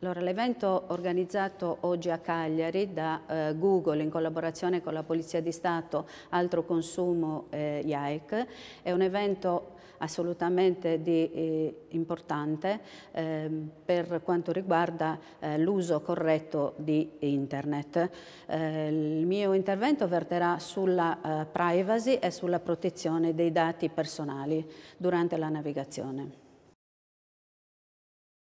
Allora, l'evento organizzato oggi a Cagliari da eh, Google in collaborazione con la Polizia di Stato, Altro Consumo eh, IAEC, è un evento assolutamente di, eh, importante eh, per quanto riguarda eh, l'uso corretto di internet. Eh, il mio intervento verterà sulla eh, privacy e sulla protezione dei dati personali durante la navigazione.